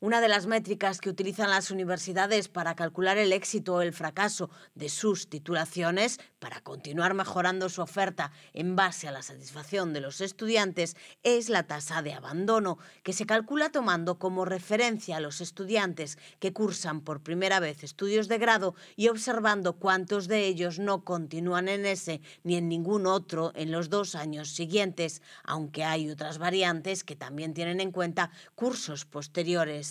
Una de las métricas que utilizan las universidades para calcular el éxito o el fracaso de sus titulaciones para continuar mejorando su oferta en base a la satisfacción de los estudiantes es la tasa de abandono, que se calcula tomando como referencia a los estudiantes que cursan por primera vez estudios de grado y observando cuántos de ellos no continúan en ese ni en ningún otro en los dos años siguientes, aunque hay otras variantes que también tienen en cuenta cursos posteriores.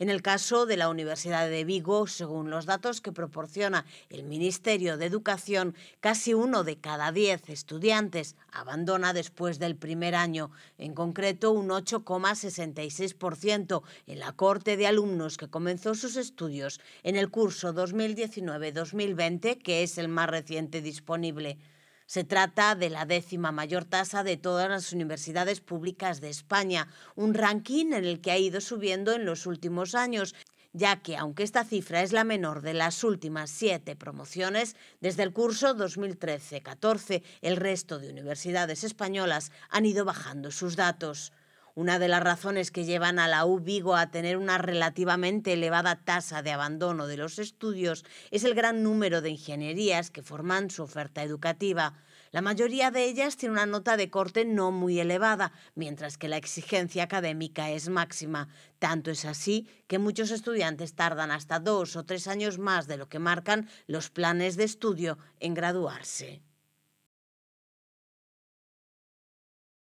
En el caso de la Universidad de Vigo, según los datos que proporciona el Ministerio de Educación, casi uno de cada diez estudiantes abandona después del primer año, en concreto un 8,66% en la corte de alumnos que comenzó sus estudios en el curso 2019-2020, que es el más reciente disponible. Se trata de la décima mayor tasa de todas las universidades públicas de España, un ranking en el que ha ido subiendo en los últimos años ya que aunque esta cifra es la menor de las últimas siete promociones, desde el curso 2013-14 el resto de universidades españolas han ido bajando sus datos una de las razones que llevan a la U Vigo a tener una relativamente elevada tasa de abandono de los estudios es el gran número de ingenierías que forman su oferta educativa. La mayoría de ellas tiene una nota de corte no muy elevada, mientras que la exigencia académica es máxima. Tanto es así que muchos estudiantes tardan hasta dos o tres años más de lo que marcan los planes de estudio en graduarse.